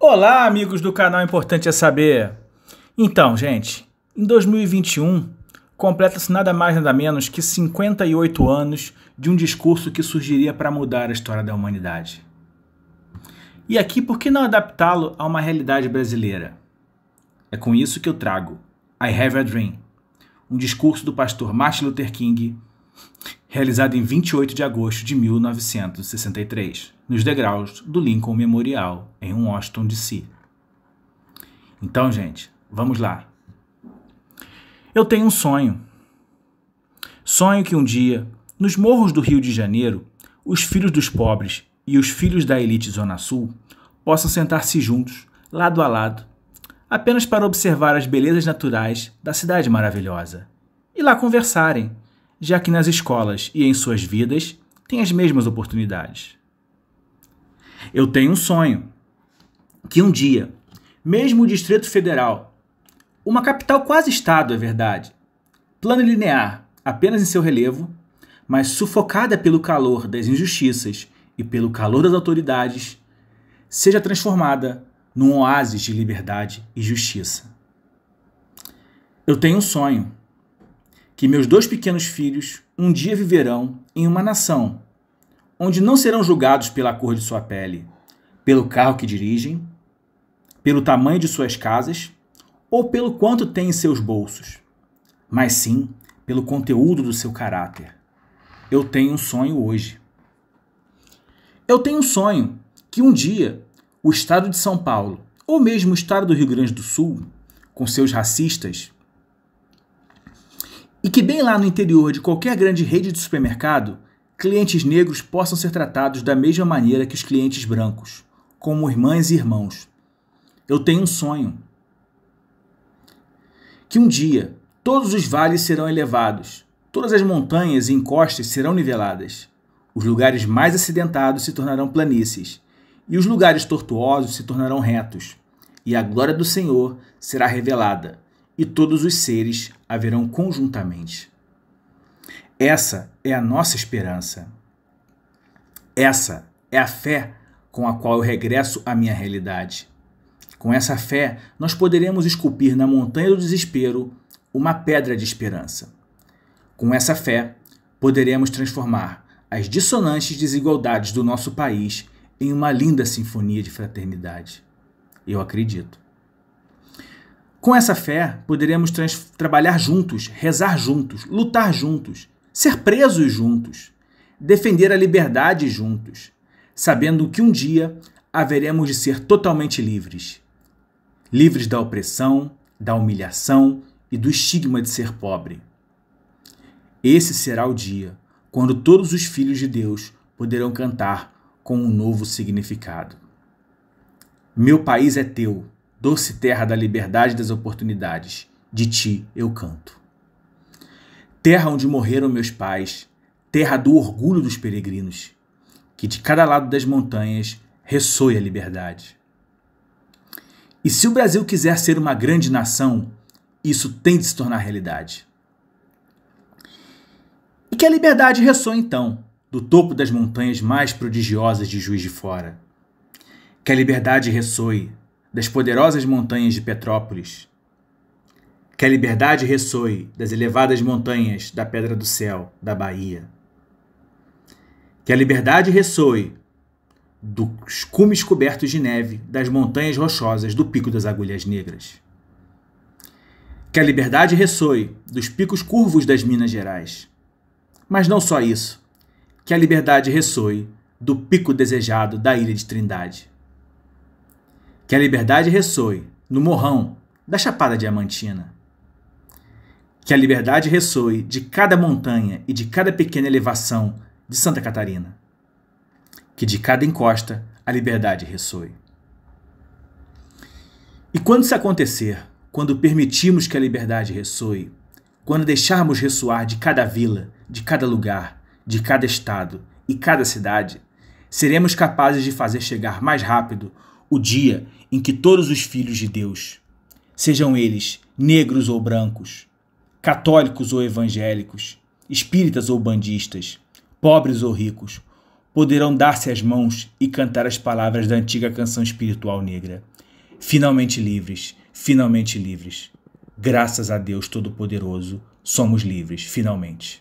Olá, amigos do canal Importante é Saber. Então, gente, em 2021 completa-se nada mais nada menos que 58 anos de um discurso que surgiria para mudar a história da humanidade. E aqui, por que não adaptá-lo a uma realidade brasileira? É com isso que eu trago I Have a Dream, um discurso do pastor Martin Luther King realizado em 28 de agosto de 1963, nos degraus do Lincoln Memorial, em Washington, D.C. Então, gente, vamos lá. Eu tenho um sonho. Sonho que um dia, nos morros do Rio de Janeiro, os filhos dos pobres e os filhos da elite Zona Sul possam sentar-se juntos, lado a lado, apenas para observar as belezas naturais da cidade maravilhosa e lá conversarem já que nas escolas e em suas vidas têm as mesmas oportunidades. Eu tenho um sonho que um dia, mesmo o Distrito Federal, uma capital quase estado, é verdade, plano linear apenas em seu relevo, mas sufocada pelo calor das injustiças e pelo calor das autoridades, seja transformada num oásis de liberdade e justiça. Eu tenho um sonho que meus dois pequenos filhos um dia viverão em uma nação, onde não serão julgados pela cor de sua pele, pelo carro que dirigem, pelo tamanho de suas casas ou pelo quanto têm em seus bolsos, mas sim pelo conteúdo do seu caráter. Eu tenho um sonho hoje. Eu tenho um sonho que um dia o estado de São Paulo, ou mesmo o estado do Rio Grande do Sul, com seus racistas, e que, bem lá no interior de qualquer grande rede de supermercado, clientes negros possam ser tratados da mesma maneira que os clientes brancos, como irmãs e irmãos. Eu tenho um sonho. Que um dia todos os vales serão elevados, todas as montanhas e encostas serão niveladas, os lugares mais acidentados se tornarão planícies, e os lugares tortuosos se tornarão retos, e a glória do Senhor será revelada e todos os seres haverão conjuntamente. Essa é a nossa esperança. Essa é a fé com a qual eu regresso à minha realidade. Com essa fé, nós poderemos esculpir na montanha do desespero uma pedra de esperança. Com essa fé, poderemos transformar as dissonantes desigualdades do nosso país em uma linda sinfonia de fraternidade. Eu acredito. Com essa fé, poderemos trabalhar juntos, rezar juntos, lutar juntos, ser presos juntos, defender a liberdade juntos, sabendo que um dia haveremos de ser totalmente livres livres da opressão, da humilhação e do estigma de ser pobre. Esse será o dia quando todos os filhos de Deus poderão cantar com um novo significado. Meu país é teu doce terra da liberdade e das oportunidades, de ti eu canto. Terra onde morreram meus pais, terra do orgulho dos peregrinos, que de cada lado das montanhas ressoe a liberdade. E se o Brasil quiser ser uma grande nação, isso tem de se tornar realidade. E que a liberdade ressoe então, do topo das montanhas mais prodigiosas de Juiz de Fora. Que a liberdade ressoe das poderosas montanhas de Petrópolis. Que a liberdade ressoe das elevadas montanhas da Pedra do Céu, da Bahia. Que a liberdade ressoe dos cumes cobertos de neve das montanhas rochosas do Pico das Agulhas Negras. Que a liberdade ressoe dos picos curvos das Minas Gerais. Mas não só isso. Que a liberdade ressoe do pico desejado da Ilha de Trindade. Que a liberdade ressoe no morrão da Chapada Diamantina. Que a liberdade ressoe de cada montanha e de cada pequena elevação de Santa Catarina. Que de cada encosta a liberdade ressoe. E quando isso acontecer, quando permitirmos que a liberdade ressoe, quando deixarmos ressoar de cada vila, de cada lugar, de cada estado e cada cidade, seremos capazes de fazer chegar mais rápido o dia em que todos os filhos de Deus, sejam eles negros ou brancos, católicos ou evangélicos, espíritas ou bandistas, pobres ou ricos, poderão dar-se as mãos e cantar as palavras da antiga canção espiritual negra. Finalmente livres, finalmente livres. Graças a Deus Todo-Poderoso, somos livres, finalmente.